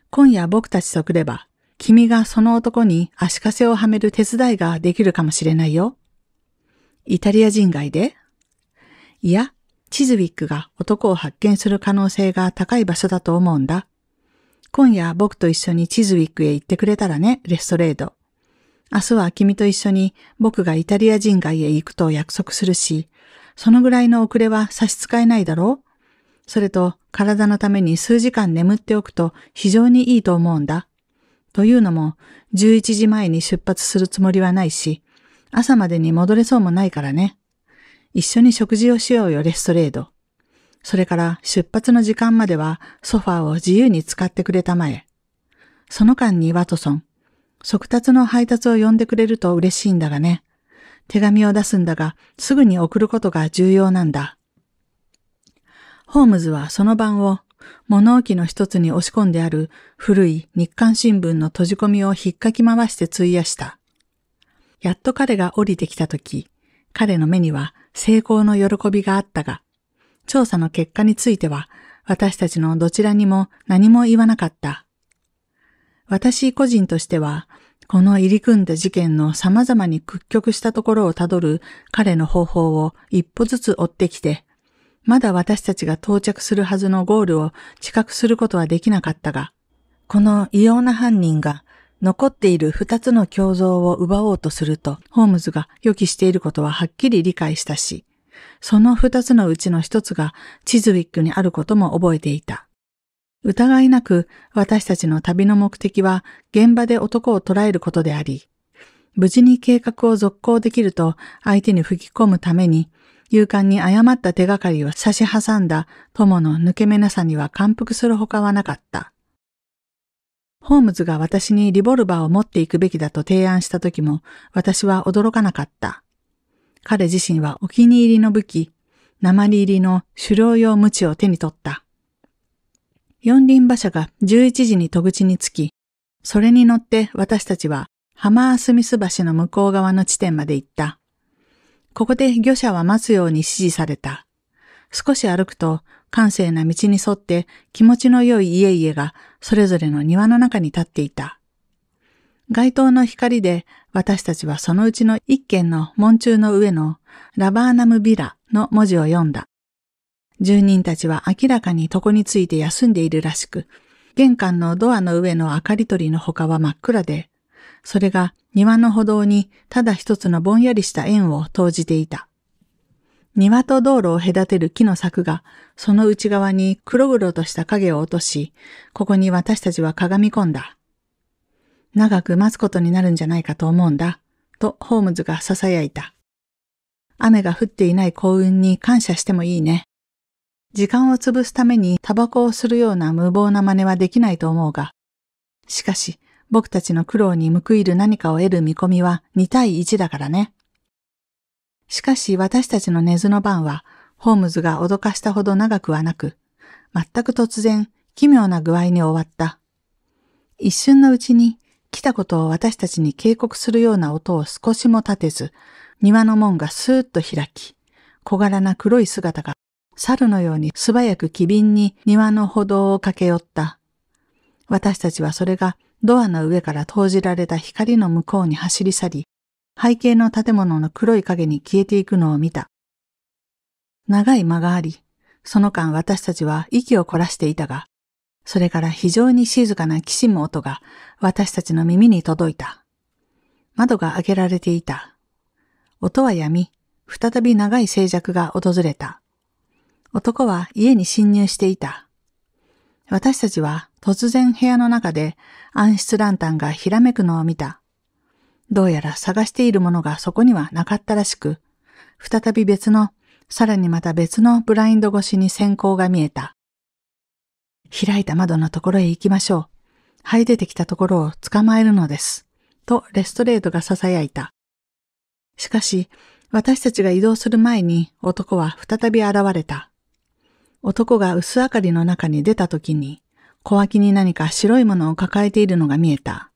今夜僕たちと来れば、君がその男に足かせをはめる手伝いができるかもしれないよ。イタリア人街でいや、チズウィックが男を発見する可能性が高い場所だと思うんだ。今夜僕と一緒にチズウィックへ行ってくれたらね、レストレード。明日は君と一緒に僕がイタリア人街へ行くと約束するし、そのぐらいの遅れは差し支えないだろうそれと体のために数時間眠っておくと非常にいいと思うんだ。というのも、11時前に出発するつもりはないし、朝までに戻れそうもないからね。一緒に食事をしようよ、レストレード。それから出発の時間まではソファーを自由に使ってくれたまえ。その間にワトソン、速達の配達を呼んでくれると嬉しいんだがね。手紙を出すんだが、すぐに送ることが重要なんだ。ホームズはその晩を物置の一つに押し込んである古い日刊新聞の閉じ込みを引っかき回して費やした。やっと彼が降りてきたとき、彼の目には成功の喜びがあったが、調査の結果については私たちのどちらにも何も言わなかった。私個人としては、この入り組んだ事件の様々に屈曲したところをたどる彼の方法を一歩ずつ追ってきて、まだ私たちが到着するはずのゴールを知覚することはできなかったが、この異様な犯人が残っている二つの共像を奪おうとすると、ホームズが予期していることははっきり理解したし、その二つのうちの一つがチズウィックにあることも覚えていた。疑いなく私たちの旅の目的は現場で男を捕らえることであり、無事に計画を続行できると相手に吹き込むために、勇敢に誤った手がかりを差し挟んだ友の抜け目なさには感服するほかはなかった。ホームズが私にリボルバーを持っていくべきだと提案した時も私は驚かなかった。彼自身はお気に入りの武器、鉛入りの狩猟用無知を手に取った。四輪馬車が11時に戸口に着き、それに乗って私たちはハマースミス橋の向こう側の地点まで行った。ここで魚者は待つように指示された。少し歩くと閑静な道に沿って気持ちの良い家々がそれぞれの庭の中に立っていた。街灯の光で私たちはそのうちの一軒の門中の上のラバーナムビラの文字を読んだ。住人たちは明らかに床について休んでいるらしく、玄関のドアの上の明かり取りの他は真っ暗で、それが庭の歩道にただ一つのぼんやりした円を投じていた。庭と道路を隔てる木の柵が、その内側に黒々とした影を落とし、ここに私たちは鏡込んだ。長く待つことになるんじゃないかと思うんだ、とホームズが囁いた。雨が降っていない幸運に感謝してもいいね。時間を潰すためにタバコをするような無謀な真似はできないと思うが、しかし僕たちの苦労に報いる何かを得る見込みは2対1だからね。しかし私たちの寝ずの番は、ホームズが脅かしたほど長くはなく、全く突然、奇妙な具合に終わった。一瞬のうちに、来たことを私たちに警告するような音を少しも立てず、庭の門がスーッと開き、小柄な黒い姿が、猿のように素早く機敏に庭の歩道を駆け寄った。私たちはそれがドアの上から投じられた光の向こうに走り去り、背景の建物の黒い影に消えていくのを見た。長い間があり、その間私たちは息を凝らしていたが、それから非常に静かなきしむ音が私たちの耳に届いた。窓が開けられていた。音はやみ、再び長い静寂が訪れた。男は家に侵入していた。私たちは突然部屋の中で暗室ランタンがひらめくのを見た。どうやら探しているものがそこにはなかったらしく、再び別の、さらにまた別のブラインド越しに閃光が見えた。開いた窓のところへ行きましょう。這い出てきたところを捕まえるのです。とレストレードが囁いた。しかし、私たちが移動する前に男は再び現れた。男が薄明かりの中に出た時に、小脇に何か白いものを抱えているのが見えた。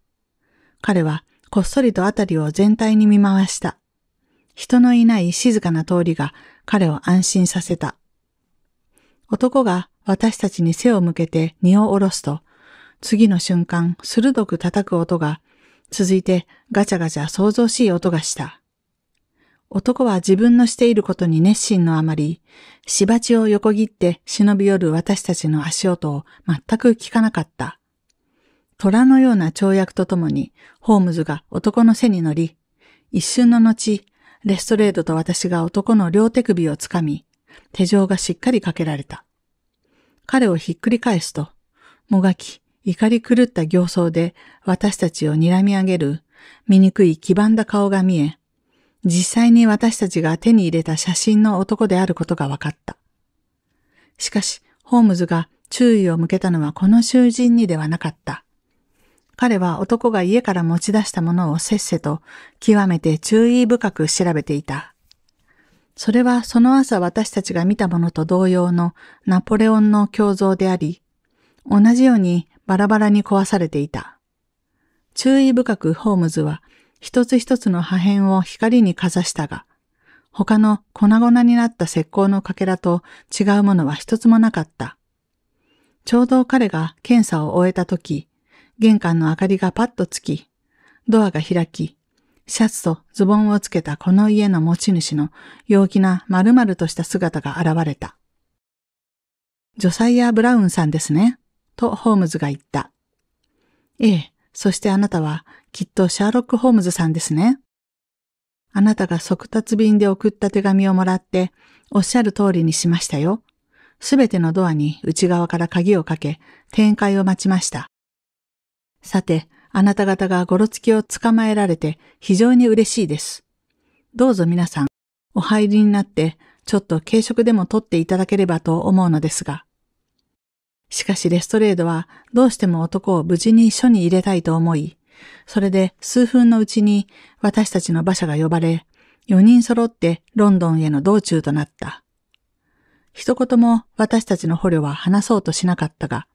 彼はこっそりと辺りを全体に見回した。人のいない静かな通りが彼を安心させた。男が私たちに背を向けて荷を下ろすと、次の瞬間鋭く叩く音が、続いてガチャガチャ想像しい音がした。男は自分のしていることに熱心のあまり、しばちを横切って忍び寄る私たちの足音を全く聞かなかった。虎のような跳躍とともに、ホームズが男の背に乗り、一瞬の後、レストレードと私が男の両手首をつかみ、手錠がしっかりかけられた。彼をひっくり返すと、もがき、怒り狂った形相で私たちを睨み上げる、醜い黄ばんだ顔が見え、実際に私たちが手に入れた写真の男であることが分かった。しかし、ホームズが注意を向けたのはこの囚人にではなかった。彼は男が家から持ち出したものをせっせと極めて注意深く調べていた。それはその朝私たちが見たものと同様のナポレオンの胸像であり、同じようにバラバラに壊されていた。注意深くホームズは一つ一つの破片を光にかざしたが、他の粉々になった石膏のかけらと違うものは一つもなかった。ちょうど彼が検査を終えた時、玄関の明かりがパッとつき、ドアが開き、シャツとズボンをつけたこの家の持ち主の陽気な丸々とした姿が現れた。ジョサイア・ブラウンさんですね、とホームズが言った。ええ、そしてあなたはきっとシャーロック・ホームズさんですね。あなたが速達便で送った手紙をもらって、おっしゃる通りにしましたよ。すべてのドアに内側から鍵をかけ、展開を待ちました。さて、あなた方がごろつきを捕まえられて非常に嬉しいです。どうぞ皆さん、お入りになって、ちょっと軽食でも取っていただければと思うのですが。しかしレストレードはどうしても男を無事に署に入れたいと思い、それで数分のうちに私たちの馬車が呼ばれ、4人揃ってロンドンへの道中となった。一言も私たちの捕虜は話そうとしなかったが、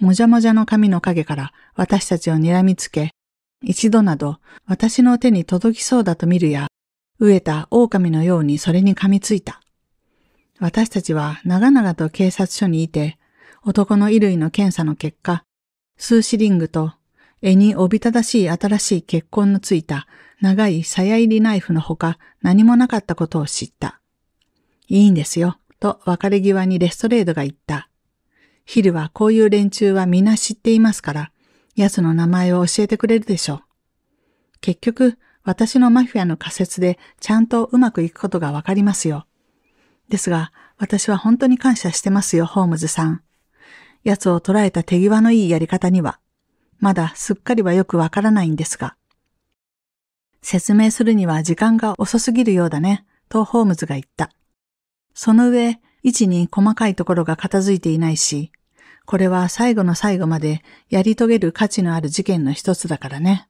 もじゃもじゃの髪の影から私たちを睨みつけ、一度など私の手に届きそうだと見るや、飢えた狼のようにそれに噛みついた。私たちは長々と警察署にいて、男の衣類の検査の結果、数シリングと絵におびただしい新しい血痕のついた長い鞘入りナイフのほか何もなかったことを知った。いいんですよ、と別れ際にレストレードが言った。ヒルはこういう連中は皆知っていますから、奴の名前を教えてくれるでしょう。結局、私のマフィアの仮説でちゃんとうまくいくことがわかりますよ。ですが、私は本当に感謝してますよ、ホームズさん。奴を捕らえた手際のいいやり方には、まだすっかりはよくわからないんですが。説明するには時間が遅すぎるようだね、とホームズが言った。その上、位置に細かいところが片付いていないし、これは最後の最後までやり遂げる価値のある事件の一つだからね。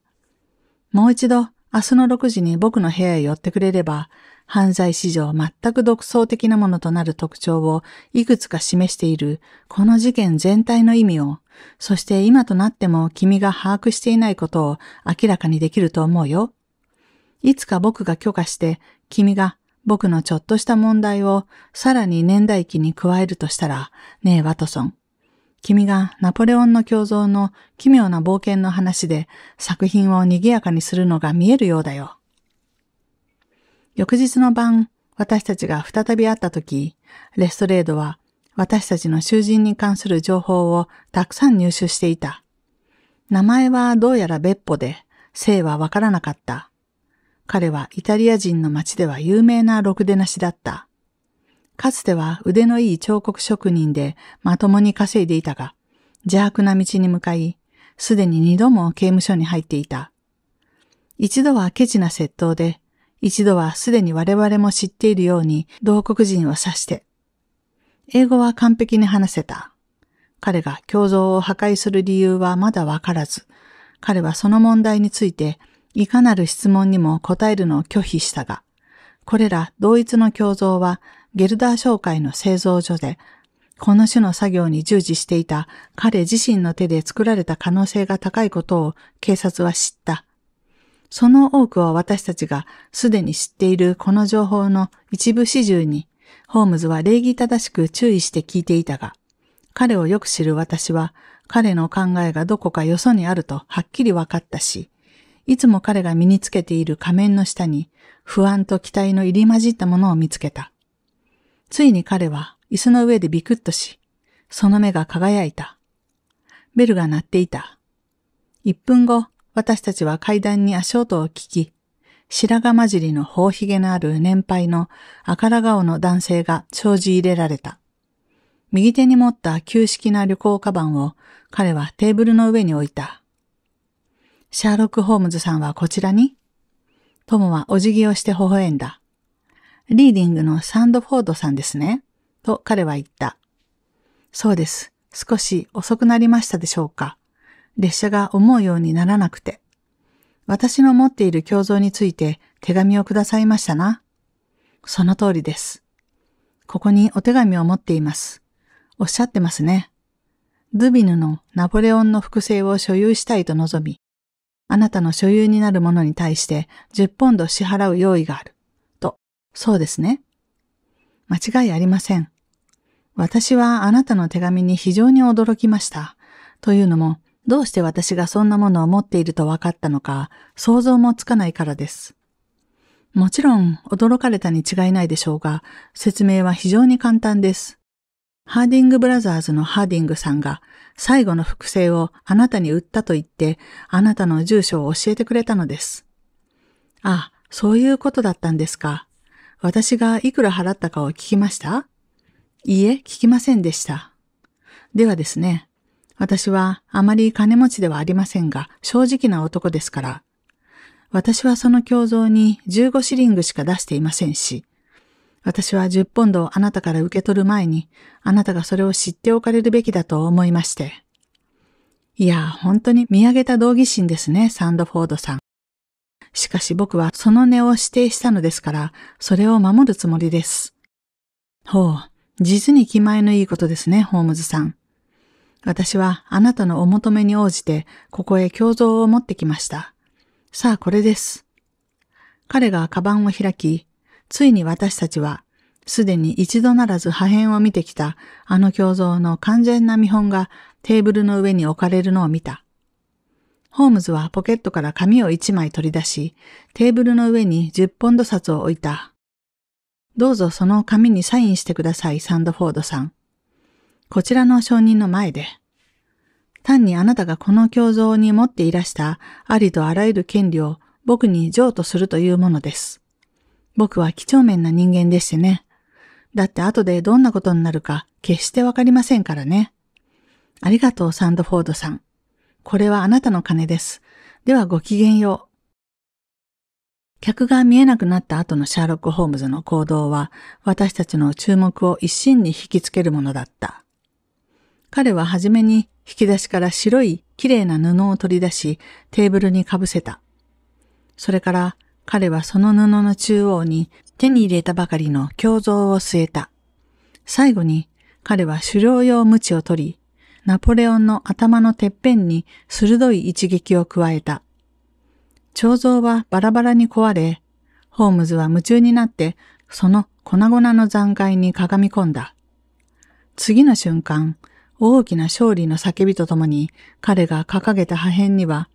もう一度明日の6時に僕の部屋へ寄ってくれれば、犯罪史上全く独創的なものとなる特徴をいくつか示しているこの事件全体の意味を、そして今となっても君が把握していないことを明らかにできると思うよ。いつか僕が許可して君が僕のちょっとした問題をさらに年代記に加えるとしたら、ねえ、ワトソン。君がナポレオンの胸像の奇妙な冒険の話で作品を賑やかにするのが見えるようだよ。翌日の晩、私たちが再び会った時、レストレードは私たちの囚人に関する情報をたくさん入手していた。名前はどうやら別歩で、姓はわからなかった。彼はイタリア人の町では有名なろくでなしだった。かつては腕のいい彫刻職人でまともに稼いでいたが、邪悪な道に向かい、すでに二度も刑務所に入っていた。一度はケチな窃盗で、一度はすでに我々も知っているように同国人を指して。英語は完璧に話せた。彼が胸像を破壊する理由はまだわからず、彼はその問題についていかなる質問にも答えるのを拒否したが、これら同一の共像はゲルダー商会の製造所で、この種の作業に従事していた彼自身の手で作られた可能性が高いことを警察は知った。その多くは私たちがすでに知っているこの情報の一部始終に、ホームズは礼儀正しく注意して聞いていたが、彼をよく知る私は、彼の考えがどこかよそにあるとはっきり分かったし、いつも彼が身につけている仮面の下に不安と期待の入り混じったものを見つけた。ついに彼は椅子の上でビクッとし、その目が輝いた。ベルが鳴っていた。一分後、私たちは階段に足音を聞き、白髪混じりの頬髭のある年配の赤ら顔の男性が障子入れられた。右手に持った旧式な旅行カバンを彼はテーブルの上に置いた。シャーロック・ホームズさんはこちらに友はお辞儀をして微笑んだ。リーディングのサンドフォードさんですね。と彼は言った。そうです。少し遅くなりましたでしょうか。列車が思うようにならなくて。私の持っている胸像について手紙をくださいましたな。その通りです。ここにお手紙を持っています。おっしゃってますね。ゥビヌのナポレオンの複製を所有したいと望み、あなたの所有になるものに対して10ポンド支払う用意がある。と、そうですね。間違いありません。私はあなたの手紙に非常に驚きました。というのも、どうして私がそんなものを持っていると分かったのか、想像もつかないからです。もちろん、驚かれたに違いないでしょうが、説明は非常に簡単です。ハーディングブラザーズのハーディングさんが最後の複製をあなたに売ったと言って、あなたの住所を教えてくれたのです。あ、そういうことだったんですか。私がいくら払ったかを聞きましたいいえ、聞きませんでした。ではですね、私はあまり金持ちではありませんが、正直な男ですから。私はその胸像に15シリングしか出していませんし、私は10ポンドをあなたから受け取る前に、あなたがそれを知っておかれるべきだと思いまして。いや、本当に見上げた道義心ですね、サンドフォードさん。しかし僕はその値を指定したのですから、それを守るつもりです。ほう、実に気前のいいことですね、ホームズさん。私はあなたのお求めに応じて、ここへ胸像を持ってきました。さあ、これです。彼がカバンを開き、ついに私たちは、すでに一度ならず破片を見てきたあの胸像の完全な見本がテーブルの上に置かれるのを見た。ホームズはポケットから紙を一枚取り出し、テーブルの上に10ポンド札を置いた。どうぞその紙にサインしてください、サンドフォードさん。こちらの証人の前で。単にあなたがこの胸像に持っていらしたありとあらゆる権利を僕に譲渡するというものです。僕は几帳面な人間でしてね。だって後でどんなことになるか決してわかりませんからね。ありがとう、サンドフォードさん。これはあなたの金です。ではごきげんよう。客が見えなくなった後のシャーロック・ホームズの行動は私たちの注目を一心に引きつけるものだった。彼は初めに引き出しから白い綺麗な布を取り出しテーブルにかぶせた。それから彼はその布の中央に手に入れたばかりの胸像を据えた。最後に彼は狩猟用無知を取り、ナポレオンの頭のてっぺんに鋭い一撃を加えた。彫像はバラバラに壊れ、ホームズは夢中になってその粉々の残骸にかがみ込んだ。次の瞬間、大きな勝利の叫びとともに彼が掲げた破片には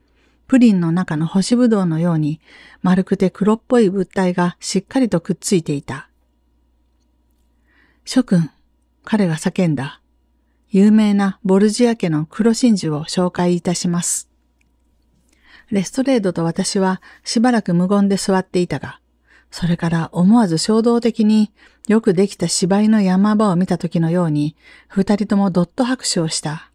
プリンの中の干しぶどうのように丸くて黒っぽい物体がしっかりとくっついていた。諸君、彼が叫んだ。有名なボルジア家の黒真珠を紹介いたします。レストレードと私はしばらく無言で座っていたが、それから思わず衝動的によくできた芝居の山場を見た時のように、二人ともどっと拍手をした。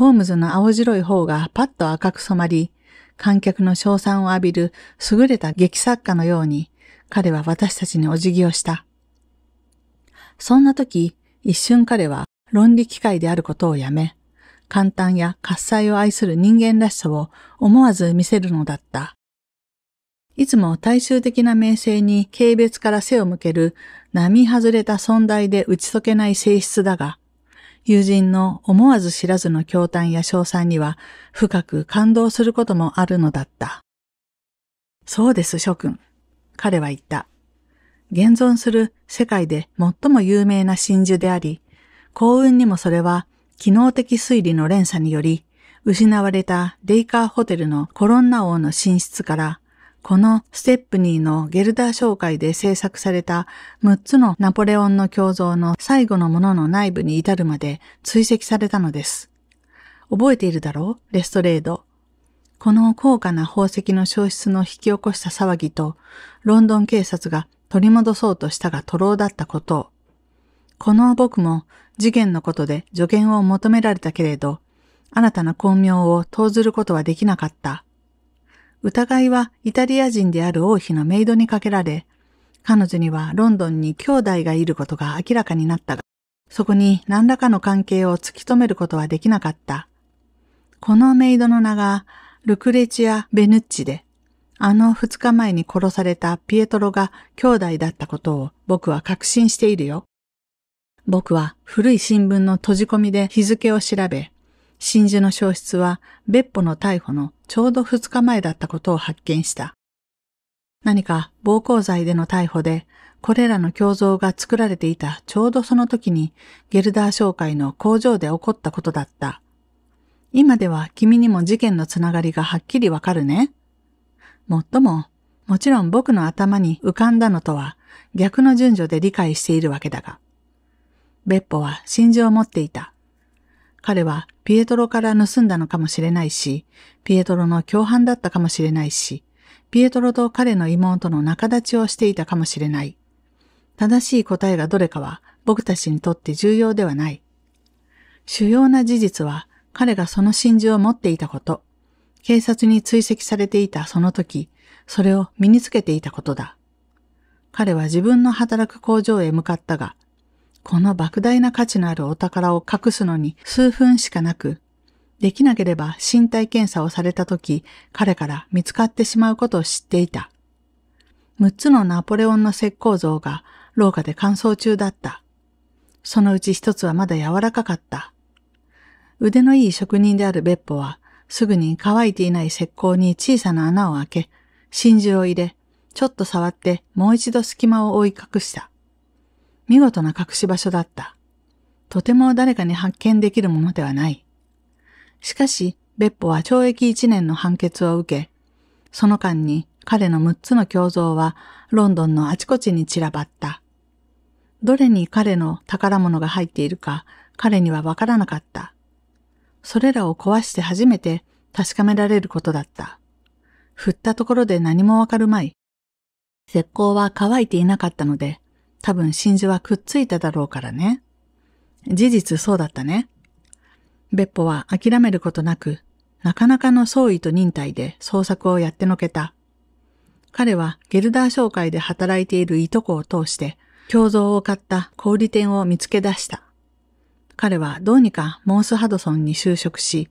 ホームズの青白い方がパッと赤く染まり、観客の称賛を浴びる優れた劇作家のように、彼は私たちにお辞儀をした。そんな時、一瞬彼は論理機械であることをやめ、簡単や喝采を愛する人間らしさを思わず見せるのだった。いつも大衆的な名声に軽蔑から背を向ける、並外れた存在で打ち解けない性質だが、友人の思わず知らずの驚嘆や称賛には深く感動することもあるのだった。そうです、諸君。彼は言った。現存する世界で最も有名な真珠であり、幸運にもそれは機能的推理の連鎖により、失われたデイカーホテルのコロンナ王の寝室からこのステップニーのゲルダー商会で制作された6つのナポレオンの胸像の最後のものの内部に至るまで追跡されたのです。覚えているだろうレストレード。この高価な宝石の消失の引き起こした騒ぎと、ロンドン警察が取り戻そうとしたが徒労だったことを。この僕も事件のことで助言を求められたけれど、新たな巧妙を投ずることはできなかった。疑いはイタリア人である王妃のメイドにかけられ、彼女にはロンドンに兄弟がいることが明らかになったが、そこに何らかの関係を突き止めることはできなかった。このメイドの名がルクレチア・ベヌッチで、あの二日前に殺されたピエトロが兄弟だったことを僕は確信しているよ。僕は古い新聞の閉じ込みで日付を調べ、真珠の消失は別府の逮捕のちょうど2日前だったことを発見した。何か暴行罪での逮捕で、これらの胸像が作られていたちょうどその時にゲルダー商会の工場で起こったことだった。今では君にも事件のつながりがはっきりわかるね。もっとも、もちろん僕の頭に浮かんだのとは逆の順序で理解しているわけだが。別府は真珠を持っていた。彼はピエトロから盗んだのかもしれないし、ピエトロの共犯だったかもしれないし、ピエトロと彼の妹の仲立ちをしていたかもしれない。正しい答えがどれかは僕たちにとって重要ではない。主要な事実は彼がその真珠を持っていたこと、警察に追跡されていたその時、それを身につけていたことだ。彼は自分の働く工場へ向かったが、この莫大な価値のあるお宝を隠すのに数分しかなく、できなければ身体検査をされた時、彼から見つかってしまうことを知っていた。6つのナポレオンの石膏像が廊下で乾燥中だった。そのうち1つはまだ柔らかかった。腕のいい職人である別ポは、すぐに乾いていない石膏に小さな穴を開け、真珠を入れ、ちょっと触ってもう一度隙間を覆い隠した。見事な隠し場所だった。とても誰かに発見できるものではない。しかし、別府は懲役1年の判決を受け、その間に彼の6つの胸像はロンドンのあちこちに散らばった。どれに彼の宝物が入っているか彼にはわからなかった。それらを壊して初めて確かめられることだった。振ったところで何もわかるまい。石膏は乾いていなかったので、多分真珠はくっついただろうからね。事実そうだったね。別府は諦めることなく、なかなかの創意と忍耐で創作をやってのけた。彼はゲルダー商会で働いているいとこを通して、胸像を買った小売店を見つけ出した。彼はどうにかモースハドソンに就職し、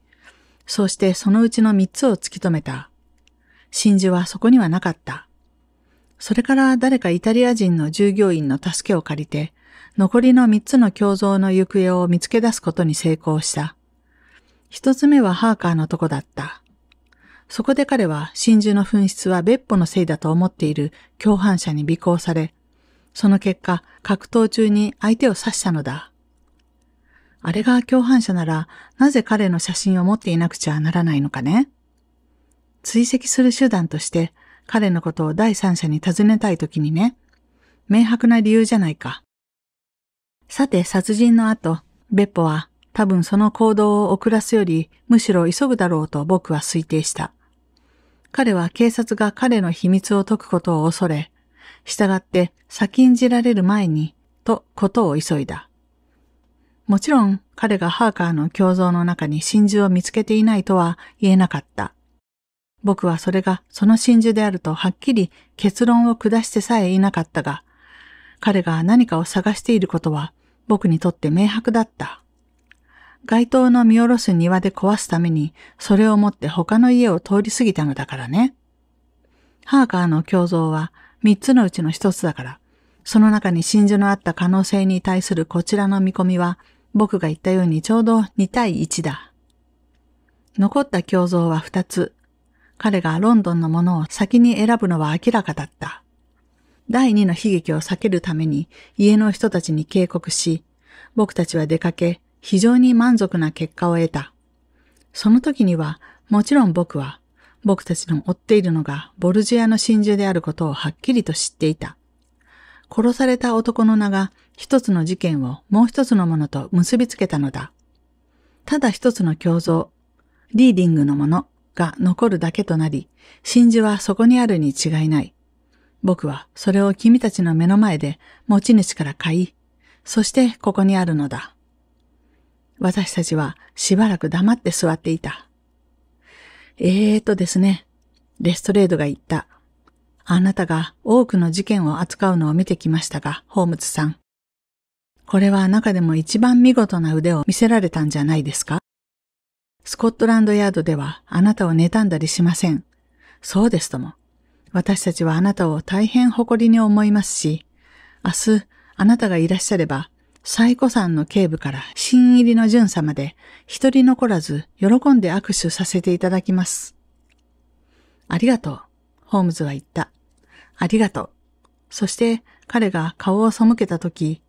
そしてそのうちの三つを突き止めた。真珠はそこにはなかった。それから誰かイタリア人の従業員の助けを借りて、残りの3つの胸像の行方を見つけ出すことに成功した。1つ目はハーカーのとこだった。そこで彼は真珠の紛失は別歩のせいだと思っている共犯者に尾行され、その結果、格闘中に相手を刺したのだ。あれが共犯者なら、なぜ彼の写真を持っていなくちゃならないのかね追跡する手段として、彼のことを第三者に尋ねたいときにね、明白な理由じゃないか。さて殺人の後、ベッポは多分その行動を遅らすよりむしろ急ぐだろうと僕は推定した。彼は警察が彼の秘密を解くことを恐れ、従って先んじられる前にとことを急いだ。もちろん彼がハーカーの胸像の中に真珠を見つけていないとは言えなかった。僕はそれがその真珠であるとはっきり結論を下してさえいなかったが、彼が何かを探していることは僕にとって明白だった。街灯の見下ろす庭で壊すために、それを持って他の家を通り過ぎたのだからね。ハーカーの胸像は三つのうちの一つだから、その中に真珠のあった可能性に対するこちらの見込みは、僕が言ったようにちょうど2対1だ。残った胸像は2つ、彼がロンドンのものを先に選ぶのは明らかだった。第二の悲劇を避けるために家の人たちに警告し、僕たちは出かけ、非常に満足な結果を得た。その時には、もちろん僕は、僕たちの追っているのがボルジアの真珠であることをはっきりと知っていた。殺された男の名が一つの事件をもう一つのものと結びつけたのだ。ただ一つの胸像、リーディングのものが残るだけとなり、真珠はそこにあるに違いない。僕はそれを君たちの目の前で持ち主から買い、そしてここにあるのだ。私たちはしばらく黙って座っていた。えーとですね、レストレードが言った。あなたが多くの事件を扱うのを見てきましたが、ホームズさん。これは中でも一番見事な腕を見せられたんじゃないですかスコットランドヤードではあなたを妬んだりしません。そうですとも。私たちはあなたを大変誇りに思いますし、明日あなたがいらっしゃれば、最古山の警部から新入りの巡査まで一人残らず喜んで握手させていただきます。ありがとう、ホームズは言った。ありがとう。そして彼が顔を背けた時、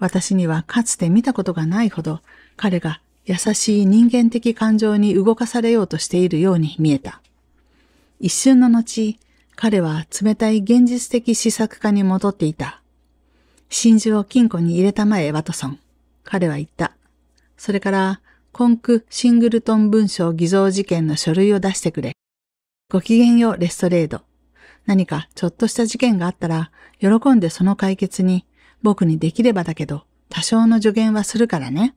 私にはかつて見たことがないほど彼が優しい人間的感情に動かされようとしているように見えた。一瞬の後、彼は冷たい現実的思索家に戻っていた。真珠を金庫に入れたまえ、ワトソン。彼は言った。それから、コンク・シングルトン文書偽造事件の書類を出してくれ。ごきげんよう、レストレード。何かちょっとした事件があったら、喜んでその解決に、僕にできればだけど、多少の助言はするからね。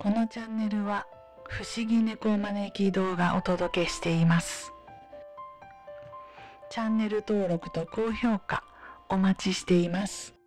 このチャンネルは不思議猫招き動画をお届けしています。チャンネル登録と高評価お待ちしています。